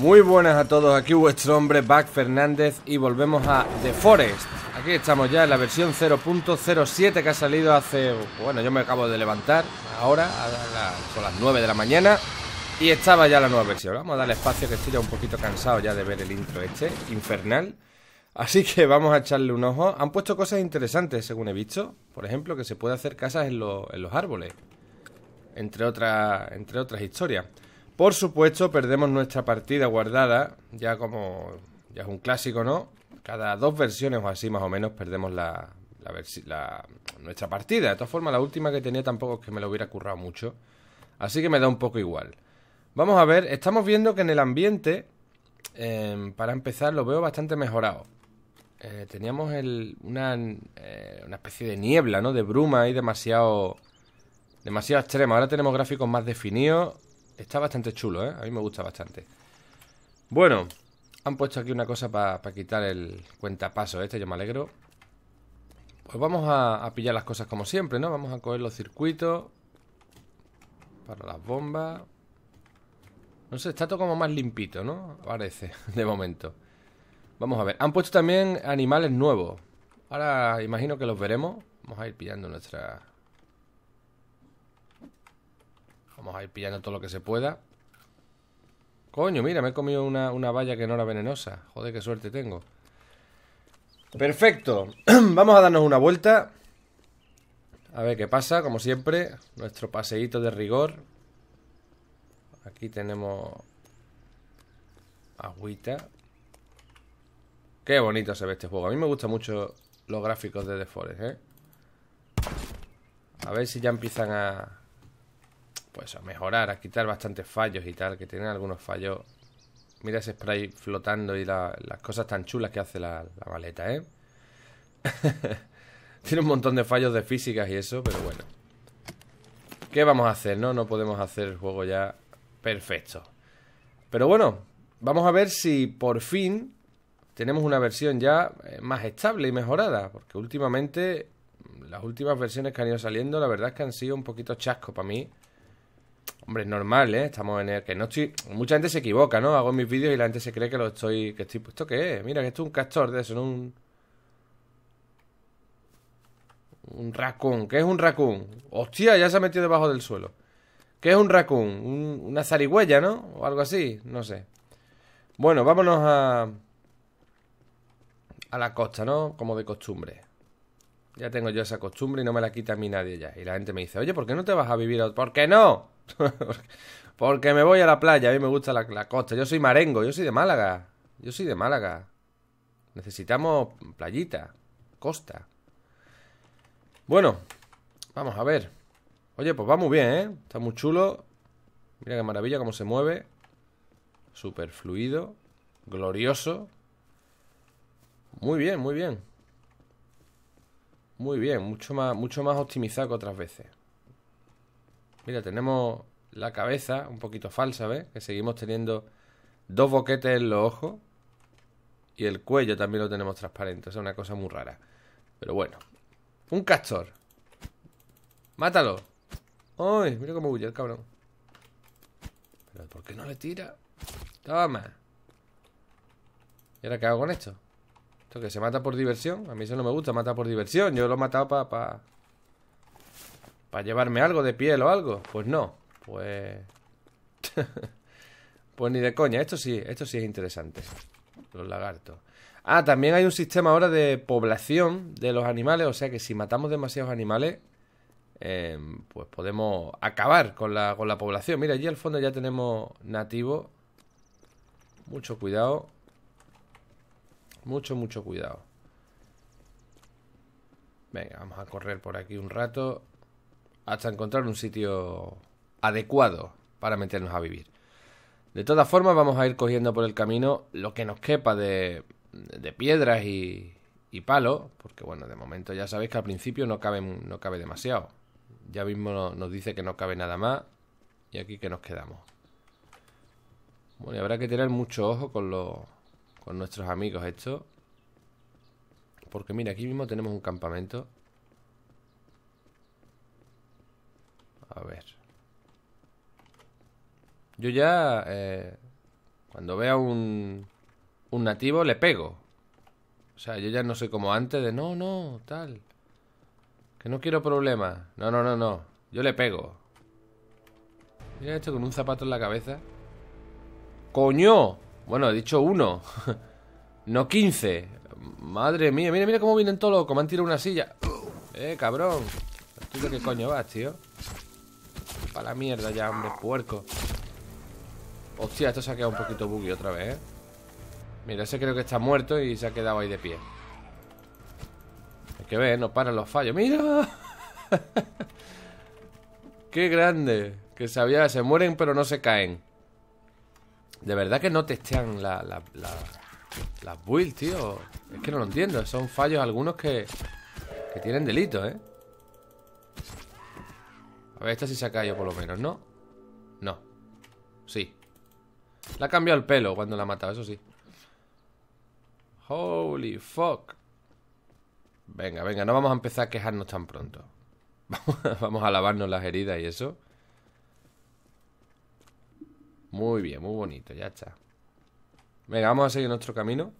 Muy buenas a todos, aquí vuestro hombre Back Fernández y volvemos a The Forest. Aquí estamos ya en la versión 0.07 que ha salido hace... Bueno, yo me acabo de levantar ahora, a las 9 de la mañana y estaba ya la nueva versión. Vamos a darle espacio que estoy ya un poquito cansado ya de ver el intro este, infernal. Así que vamos a echarle un ojo. Han puesto cosas interesantes según he visto. Por ejemplo, que se puede hacer casas en, los árboles. Entre, entre otras historias. Por supuesto, perdemos nuestra partida guardada, ya como ya es un clásico, ¿no? Cada dos versiones o así más o menos perdemos la, nuestra partida. De todas formas, la última que tenía tampoco es que me lo hubiera currado mucho. Así que me da un poco igual. Vamos a ver, estamos viendo que en el ambiente, em, para empezar, lo veo bastante mejorado. Eh, teníamos eh, una, especie de niebla, ¿no? De bruma ahí demasiado, demasiado extrema. Ahora tenemos gráficos más definidos Está bastante chulo, ¿eh? A mí me gusta bastante. Bueno, han puesto aquí una cosa para quitar el cuentapaso este, yo me alegro. Pues vamos a, a, pillar las cosas como siempre, ¿no? Vamos a coger los circuitos para las bombas. No sé, está todo como más limpito, ¿no? Parece, de momento. Vamos a ver. Han puesto también animales nuevos. Ahora imagino que los veremos. Vamos a ir pillando nuestra, Vamos a ir pillando todo lo que se pueda. Coño, mira, me he comido una, valla que no era venenosa. Joder, qué suerte tengo. Perfecto. Vamos a darnos una vuelta. A ver qué pasa, como siempre. Nuestro paseíto de rigor. Aquí tenemos agüita. Qué bonito se ve este juego. A mí me gustan mucho los gráficos de The Forest, ¿eh? A ver si ya empiezan a, pues a mejorar, a quitar bastantes fallos y tal, que tienen algunos fallos. Mira ese spray flotando y las cosas tan chulas que hace la, la maleta, ¿eh? tiene un montón de fallos de físicas y eso, pero bueno. ¿Qué vamos a hacer, no? No podemos hacer el juego ya perfecto. Pero bueno, vamos a ver si por fin tenemos una versión ya eh, más estable y mejorada, porque últimamente las últimas versiones que han ido saliendo, la verdad es que han sido un poquito chasco para mí. Hombre, es normal, ¿eh? Estamos en el que no estoy... Mucha gente se equivoca, ¿no? Hago mis vídeos y la gente se cree que lo estoy... Que estoy... ¿Esto qué es? Mira, que esto es un castor de eso, no un... Un raccoon. ¿Qué es un racón? Hostia, ya se ha metido debajo del suelo. ¿Qué es un racón? una zarigüeya, ¿no? O algo así, no sé. Bueno, vámonos a... A la costa, ¿no? Como de costumbre. Ya tengo yo esa costumbre y no me la quita a mí nadie ya. Y la gente me dice, oye, ¿por qué no te vas a vivir a... ¿Por qué no? Porque me voy a la playa, a mí me gusta la, costa. Yo soy marengo, yo soy de Málaga. Yo soy de Málaga. Necesitamos playita, costa. Bueno, vamos a ver. Oye, pues va muy bien, ¿eh? Está muy chulo. Mira qué maravilla cómo se mueve. Super fluido, glorioso. Muy bien, muy bien. Muy bien, mucho más, mucho más optimizado que otras veces. Mira, tenemos la cabeza un poquito falsa, ¿ves? Que seguimos teniendo dos boquetes en los ojos y el cuello también lo tenemos transparente. O sea, una cosa muy rara. Pero bueno. Un castor. Mátalo. ¡Ay! Mira cómo huye el cabrón. Pero ¿por qué no le tira? Toma. ¿Y ahora qué hago con esto? Esto que se mata por diversión. A mí eso no me gusta, mata por diversión. Yo lo he matado para... Para llevarme algo de piel o algo. Pues no. Pues... pues ni de coña. Esto sí, esto sí es interesante. Los lagartos. Ah, también hay un sistema ahora de población de los animales. O sea que si matamos demasiados animales... Eh, pues podemos acabar con la, con la población. Mira, allí al fondo ya tenemos nativo. Mucho cuidado. Mucho, mucho cuidado. Venga, vamos a correr por aquí un rato hasta encontrar un sitio adecuado para meternos a vivir. De todas formas, vamos a ir cogiendo por el camino lo que nos quepa de, piedras y, palos, porque bueno, de momento ya sabéis que al principio no cabe, no cabe demasiado. Ya mismo nos dice que no cabe nada más y aquí que nos quedamos. Bueno, y habrá que tener mucho ojo con, con nuestros amigos esto. Porque mira, aquí mismo tenemos un campamento. A ver. Yo ya... Eh, cuando vea un, un nativo, le pego. O sea, yo ya no soy como antes de... No, no, tal. Que no quiero problemas. No, no, no, no. Yo le pego. Mira esto con un zapato en la cabeza. ¡Coño! Bueno, he dicho uno. no quince. Madre mía, mira, mira cómo vienen todos locos. Me han tirado una silla. ¡Eh, cabrón! ¿Tú de qué coño vas, tío? la mierda ya, hombre, puerco. Hostia, esto se ha quedado un poquito buggy otra vez, ¿eh? Mira, ese creo que está muerto y se ha quedado ahí de pie. Hay que ver, no paran los fallos. ¡Mira! ¡Qué grande! Que sabía, se mueren pero no se caen. De verdad que no testean las builds, tío. Es que no lo entiendo. Son fallos algunos que, que tienen delito, ¿eh? A ver, esta sí se ha caído por lo menos, ¿no? No Sí La ha cambiado el pelo cuando la ha matado, eso sí Holy fuck Venga, venga, no vamos a empezar a quejarnos tan pronto Vamos a lavarnos las heridas y eso Muy bien, muy bonito, ya está Venga, vamos a seguir nuestro camino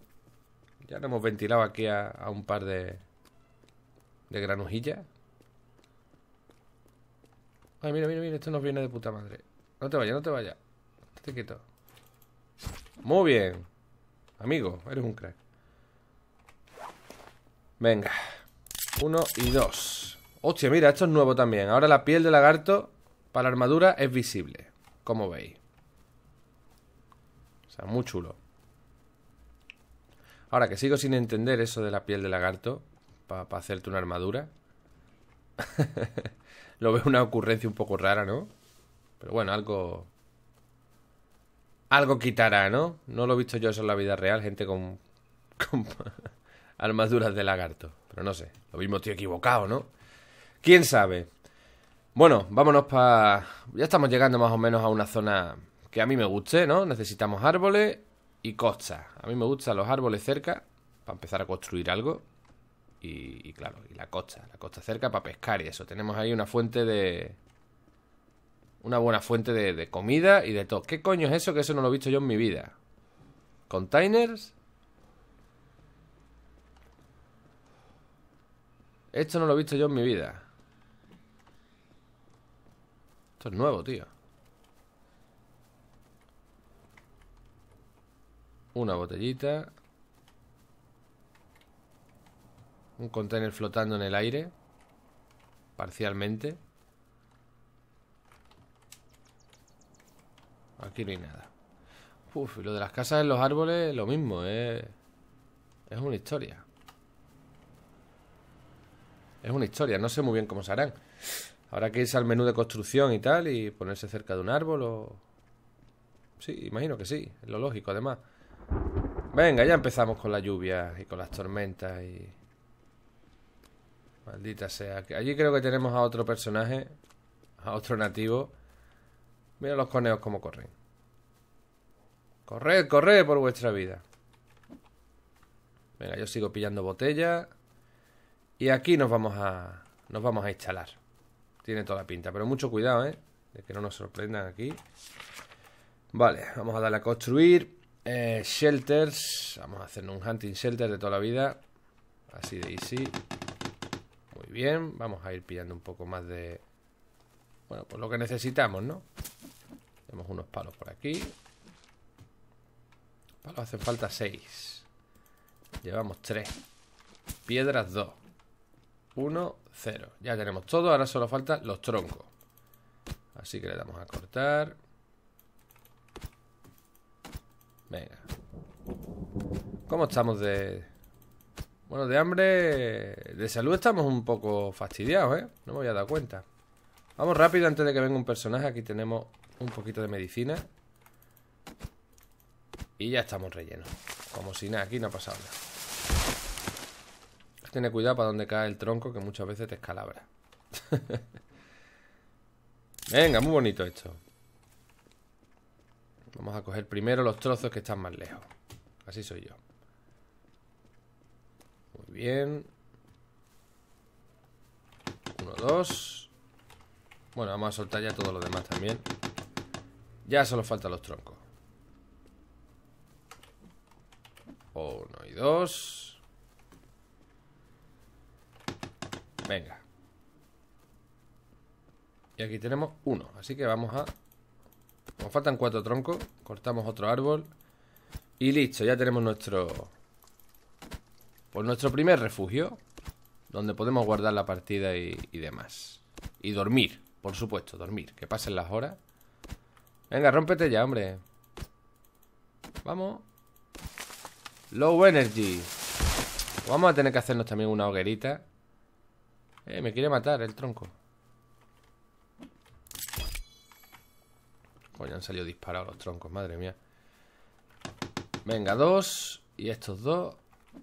Ya lo hemos ventilado aquí a, a un par de... De granujillas Ay, mira, mira, mira, esto nos viene de puta madre. No te vayas, no te vayas. Te quito. Muy bien. Amigo, eres un crack. Venga. Uno y dos. Hostia, mira, esto es nuevo también. Ahora la piel de lagarto para la armadura es visible. Como veis. O sea, muy chulo. Ahora que sigo sin entender eso de la piel de lagarto para hacerte una armadura. Lo veo una ocurrencia un poco rara, ¿no? Pero bueno, algo. Algo quitará, ¿no? No lo he visto yo eso en la vida real, gente con. con armaduras de lagarto. Pero no sé, lo mismo estoy equivocado, ¿no? ¿Quién sabe? Bueno, vámonos para... Ya estamos llegando más o menos a una zona que a mí me guste, ¿no? Necesitamos árboles y costas. A mí me gustan los árboles cerca para empezar a construir algo y, claro, y la costa, la costa cerca para pescar y eso. Tenemos ahí una fuente de... Una buena fuente de, de comida y de todo. ¿Qué coño es eso? Que eso no lo he visto yo en mi vida. ¿Containers? Esto no lo he visto yo en mi vida. Esto es nuevo, tío. Una botellita. Un container flotando en el aire. Parcialmente. Aquí no hay nada. Uf, lo de las casas en los árboles, lo mismo, es. ¿eh? Es una historia. Es una historia, no sé muy bien cómo se harán. Habrá que irse al menú de construcción y tal y ponerse cerca de un árbol o. Sí, imagino que sí, es lo lógico además. Venga, ya empezamos con la lluvia y con las tormentas y. Maldita sea. Allí creo que tenemos a otro personaje. A otro nativo. Mira los coneos cómo corren. Corred, corred por vuestra vida. Venga, yo sigo pillando botella. Y aquí nos vamos a. Nos vamos a instalar. Tiene toda la pinta, pero mucho cuidado, ¿eh? De que no nos sorprendan aquí. Vale, vamos a darle a construir. Eh, shelters. Vamos a hacernos un hunting shelter de toda la vida. Así de easy bien. Vamos a ir pillando un poco más de... Bueno, pues lo que necesitamos, ¿no? Tenemos unos palos por aquí. Palos hacen falta 6. Llevamos tres. Piedras dos. Uno, cero. Ya tenemos todo. Ahora solo faltan los troncos. Así que le damos a cortar. Venga. ¿Cómo estamos de, bueno, de hambre, de salud estamos un poco fastidiados, ¿eh? No me había dado cuenta. Vamos rápido antes de que venga un personaje. Aquí tenemos un poquito de medicina. Y ya estamos rellenos. Como si nada, aquí no ha pasado nada. Tiene cuidado para donde cae el tronco, que muchas veces te escalabra. venga, muy bonito esto. Vamos a coger primero los trozos que están más lejos. Así soy yo bien. Uno, dos. Bueno, vamos a soltar ya todo lo demás también. Ya solo faltan los troncos. Uno y dos. Venga. Y aquí tenemos uno. Así que vamos a... Nos faltan cuatro troncos. Cortamos otro árbol. Y listo, ya tenemos nuestro... Por pues nuestro primer refugio, donde podemos guardar la partida y, y demás. Y dormir, por supuesto, dormir, que pasen las horas. Venga, rómpete ya, hombre. Vamos. Low energy. Vamos a tener que hacernos también una hoguerita. Eh, me quiere matar el tronco. Coño, han salido disparados los troncos, madre mía. Venga, dos. Y estos dos.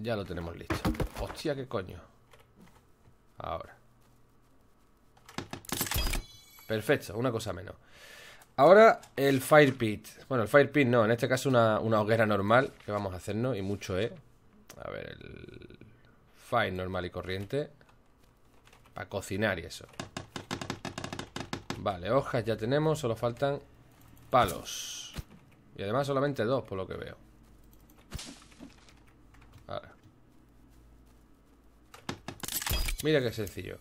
Ya lo tenemos listo. Hostia, qué coño. Ahora. Perfecto, una cosa menos. Ahora el fire pit. Bueno, el fire pit no, en este caso una, hoguera normal que vamos a hacernos y mucho, ¿eh? A ver, el fire normal y corriente. Para cocinar y eso. Vale, hojas ya tenemos, solo faltan palos. Y además solamente dos, por lo que veo. Mira qué sencillo.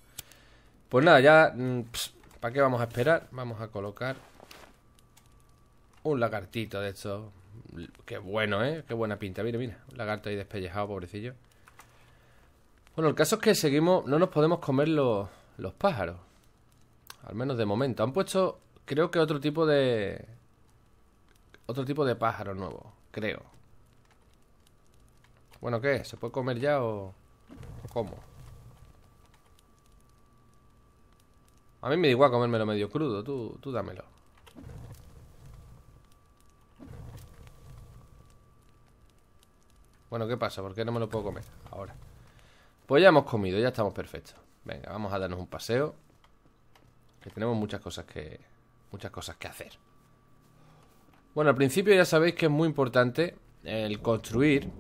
Pues nada, ya... Mm, ¿Para qué vamos a esperar? Vamos a colocar un lagartito de estos. Qué bueno, ¿eh? Qué buena pinta. Mira, mira. Un lagarto ahí despellejado, pobrecillo. Bueno, el caso es que seguimos... No nos podemos comer los, los pájaros. Al menos de momento. Han puesto, creo que otro tipo de... Otro tipo de pájaro nuevo. Creo. Bueno, ¿qué? ¿Se puede comer ya o...? ¿Cómo? A mí me da igual comérmelo medio crudo, tú, dámelo. Bueno, ¿qué pasa? ¿Por qué no me lo puedo comer ahora? Pues ya hemos comido, ya estamos perfectos. Venga, vamos a darnos un paseo. Que tenemos muchas cosas que. muchas cosas que hacer. Bueno, al principio ya sabéis que es muy importante el construir.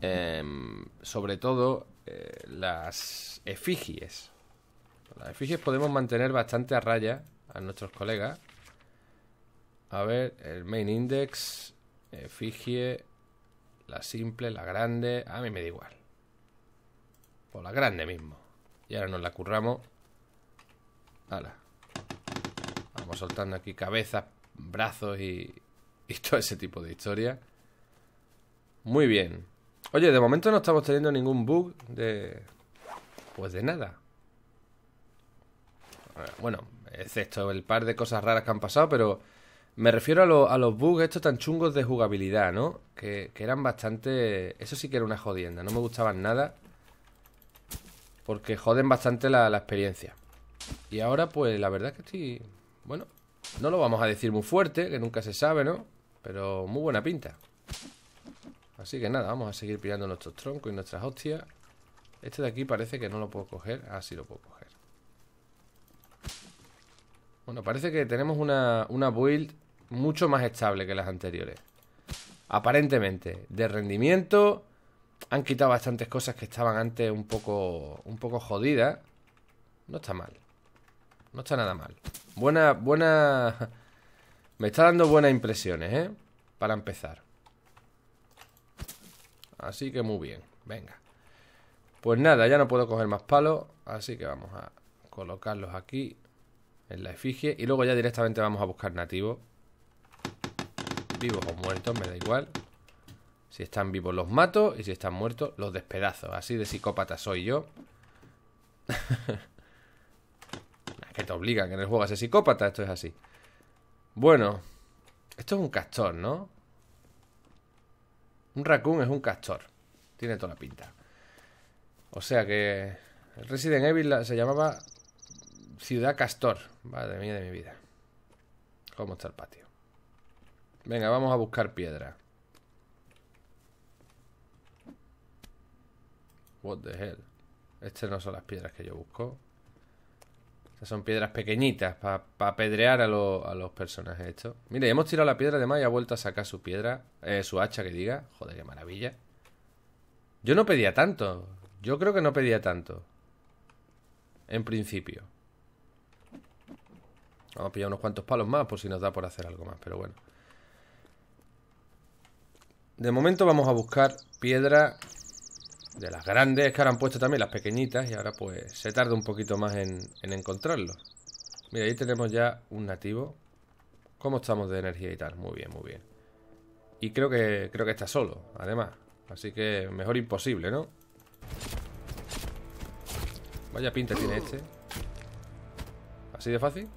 Em, sobre todo eh, las efigies las efigies podemos mantener bastante a raya a nuestros colegas. A ver, el main index, efigie, eh, la simple, la grande. A mí me da igual. O la grande mismo. Y ahora nos la curramos. Hala. Vamos soltando aquí cabezas, brazos y, y todo ese tipo de historia Muy bien. Oye, de momento no estamos teniendo ningún bug de... Pues de nada bueno, excepto el par de cosas raras que han pasado, pero me refiero a, los bugs estos tan chungos de jugabilidad, ¿no? Que, eran bastante... Eso sí que era una jodienda, no me gustaban nada. Porque joden bastante la, experiencia. Y ahora, pues, la verdad es que estoy... Bueno, no lo vamos a decir muy fuerte, que nunca se sabe, ¿no? Pero muy buena pinta. Así que nada, vamos a seguir pillando nuestros troncos y nuestras hostias. Este de aquí parece que no lo puedo coger. Ah, sí lo puedo bueno, parece que tenemos una, build mucho más estable que las anteriores. Aparentemente, de rendimiento han quitado bastantes cosas que estaban antes un poco un poco jodidas. No está mal. No está nada mal. Buena buena me está dando buenas impresiones, ¿eh? Para empezar. Así que muy bien. Venga. Pues nada, ya no puedo coger más palos, así que vamos a colocarlos aquí la efigie. Y luego ya directamente vamos a buscar nativos. Vivos o muertos, me da igual. Si están vivos los mato y si están muertos los despedazo. Así de psicópata soy yo. que te obligan que en el juego a psicópata, esto es así. Bueno, esto es un castor, ¿no? Un raccoon es un castor. Tiene toda la pinta. O sea que... Resident Evil se llamaba Ciudad Castor. Madre mía de mi vida. ¿Cómo está el patio? Venga, vamos a buscar piedra. What the hell. Estas no son las piedras que yo busco. Estas son piedras pequeñitas para apedrear a, los personajes estos. Mire, hemos tirado la piedra de más y ha vuelto a sacar su piedra, eh, su hacha que diga. Joder, qué maravilla. Yo no pedía tanto. Yo creo que no pedía tanto. En principio. Vamos a pillar unos cuantos palos más por si nos da por hacer algo más, pero bueno. De momento vamos a buscar piedra de las grandes, que ahora han puesto también las pequeñitas y ahora pues se tarda un poquito más en, encontrarlos. Mira, ahí tenemos ya un nativo. ¿Cómo estamos de energía y tal? Muy bien, muy bien. Y creo que, creo que está solo, además. Así que mejor imposible, ¿no? Vaya pinta tiene este. ¿Así de fácil?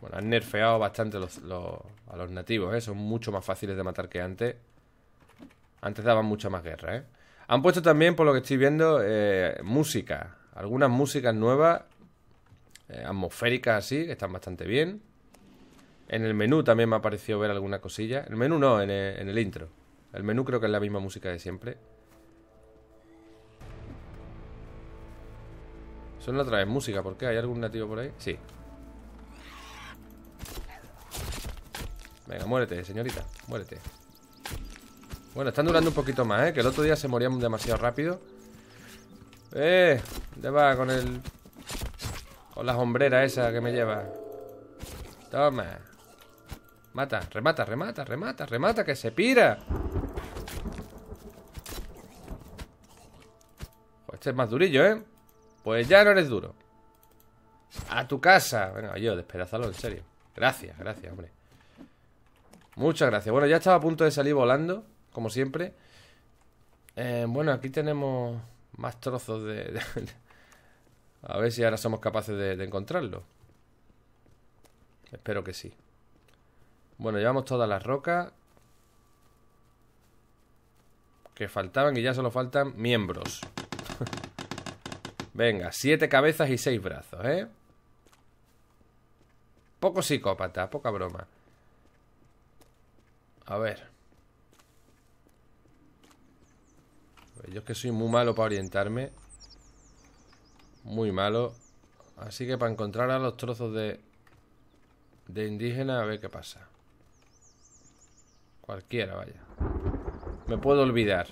Bueno, han nerfeado bastante a los nativos, ¿eh? Son mucho más fáciles de matar que antes. Antes daban mucha más guerra, ¿eh? Han puesto también, por lo que estoy viendo, eh, música. Algunas músicas nuevas, eh, atmosféricas así, que están bastante bien. En el menú también me ha parecido ver alguna cosilla. El menú no, en el, en el intro. El menú creo que es la misma música de siempre. Son otra vez música, ¿por qué? ¿Hay algún nativo por ahí? Sí, Venga, muérete, señorita, muérete Bueno, están durando un poquito más, ¿eh? Que el otro día se moría demasiado rápido ¡Eh! ¿Dónde va con el... Con la sombrera esa que me lleva Toma Mata, remata, remata, remata, remata Que se pira Este es más durillo, ¿eh? Pues ya no eres duro. A tu casa. Venga, yo, despedazalo, en serio. Gracias, gracias, hombre. Muchas gracias. Bueno, ya estaba a punto de salir volando, como siempre. Eh, bueno, aquí tenemos más trozos de, A ver si ahora somos capaces de, de encontrarlo. Espero que sí. Bueno, llevamos todas las rocas. Que faltaban y ya solo faltan miembros. Venga, siete cabezas y seis brazos, ¿eh? Poco psicópata, poca broma. A ver. Yo es que soy muy malo para orientarme. Muy malo. Así que para encontrar a los trozos de... De indígena, a ver qué pasa. Cualquiera, vaya. Me puedo olvidar.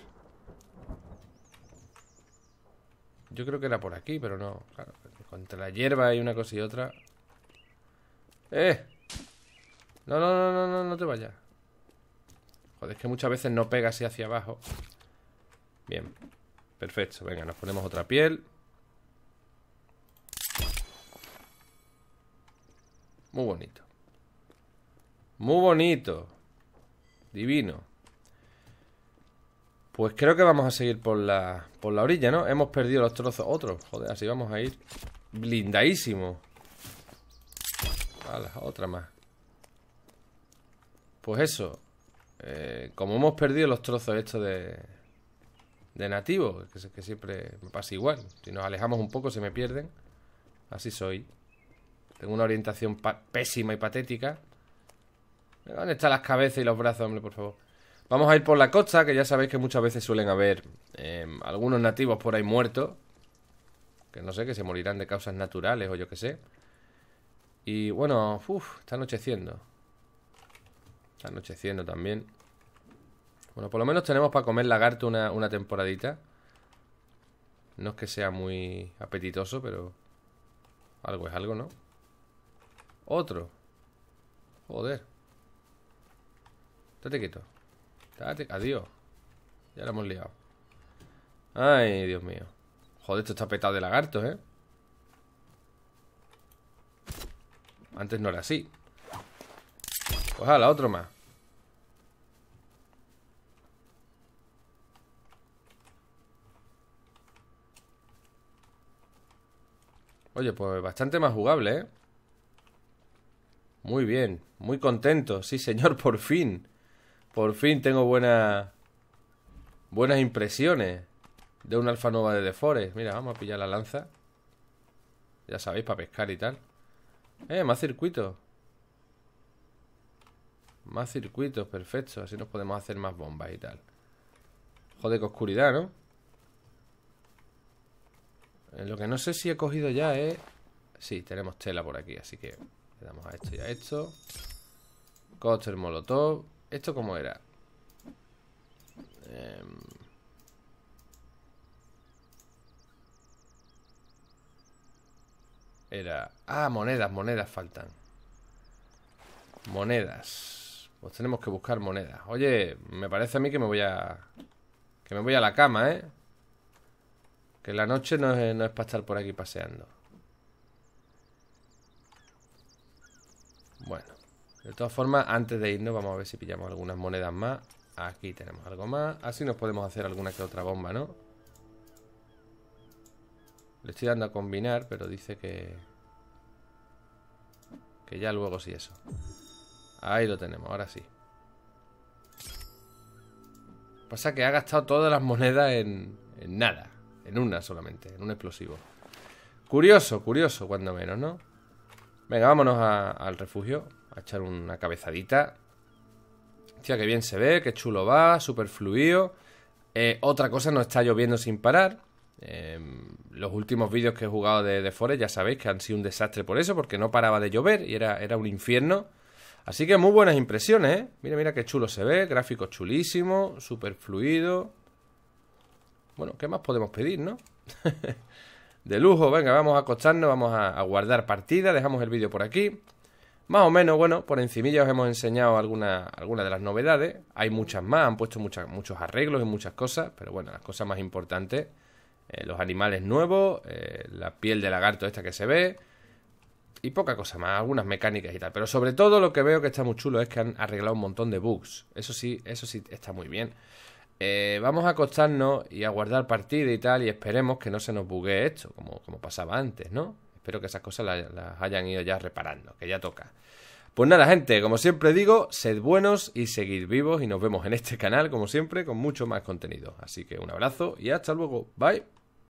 Yo creo que era por aquí, pero no. Claro, contra la hierba hay una cosa y otra. ¡Eh! No, no, no, no, no, no te vayas. Joder, es que muchas veces no pega así hacia abajo. Bien. Perfecto. Venga, nos ponemos otra piel. Muy bonito. Muy bonito. Divino. Pues creo que vamos a seguir por la, por la orilla, ¿no? Hemos perdido los trozos otros. Joder, así vamos a ir blindadísimo. Vale, otra más. Pues eso. Eh, como hemos perdido los trozos estos de, nativos que, que siempre me pasa igual. Si nos alejamos un poco se me pierden. Así soy. Tengo una orientación pésima y patética. ¿Dónde están las cabezas y los brazos, hombre, por favor? Vamos a ir por la costa, que ya sabéis que muchas veces suelen haber em, algunos nativos por ahí muertos. Que no sé, que se morirán de causas naturales o yo qué sé. Y bueno, uff, está anocheciendo. Está anocheciendo también. Bueno, por lo menos tenemos para comer lagarto una, temporadita. No es que sea muy apetitoso, pero... Algo es algo, ¿no? Otro. Joder. Estate quieto. Adiós. Ya lo hemos liado. Ay, Dios mío. Joder, esto está petado de lagartos, ¿eh? Antes no era así. Ojalá, pues la otro más. Oye, pues bastante más jugable, ¿eh? Muy bien, muy contento. Sí, señor, por fin. Por fin tengo buenas... Buenas impresiones de Alfa alfanova de Defores. Mira, vamos a pillar la lanza. Ya sabéis, para pescar y tal. Eh, más circuito. Más circuitos, perfecto. Así nos podemos hacer más bombas y tal. Joder, que oscuridad, ¿no? Eh, lo que no sé si he cogido ya es... Sí, tenemos tela por aquí, así que le damos a esto y a esto. el molotov. ¿Esto cómo era? Em, era... Ah, monedas, monedas faltan. Monedas. Pues tenemos que buscar monedas. Oye, me parece a mí que me voy a... Que me voy a la cama, ¿eh? Que la noche no es, no es para estar por aquí paseando. Bueno. De todas formas, antes de irnos vamos a ver si pillamos algunas monedas más. Aquí tenemos algo más. Así nos podemos hacer alguna que otra bomba, ¿no? Le estoy dando a combinar, pero dice que... Que ya luego sí eso. Ahí lo tenemos, ahora sí. Pasa que ha gastado todas las monedas en, nada. En una solamente, en un explosivo. Curioso, curioso, cuando menos, ¿no? Venga, vámonos al refugio. A echar una cabezadita. Hostia, qué bien se ve, qué chulo va, super fluido. Eh, otra cosa, no está lloviendo sin parar. Em, los últimos vídeos que he jugado de, de Forest ya sabéis que han sido un desastre por eso, porque no paraba de llover y era, era un infierno. Así que muy buenas impresiones, ¿eh? Mira, mira qué chulo se ve, gráfico chulísimo, súper fluido. Bueno, ¿qué más podemos pedir, no? de lujo, venga, vamos a acostarnos, vamos a, guardar partida, dejamos el vídeo por aquí. Más o menos, bueno, por encimilla os hemos enseñado algunas de las novedades. Hay muchas más, han puesto muchos arreglos y muchas cosas, pero bueno, las cosas más importantes, eh, los animales nuevos, eh, la piel de lagarto esta que se ve, y poca cosa más, algunas mecánicas y tal. Pero sobre todo lo que veo que está muy chulo es que han arreglado un montón de bugs. Eso sí, eso sí está muy bien. Eh, vamos a acostarnos y a guardar partida y tal, y esperemos que no se nos bugue esto, como, como pasaba antes, ¿no? Espero que esas cosas las, las hayan ido ya reparando, que ya toca. Pues nada, gente, como siempre digo, sed buenos y seguid vivos y nos vemos en este canal, como siempre, con mucho más contenido. Así que un abrazo y hasta luego. Bye.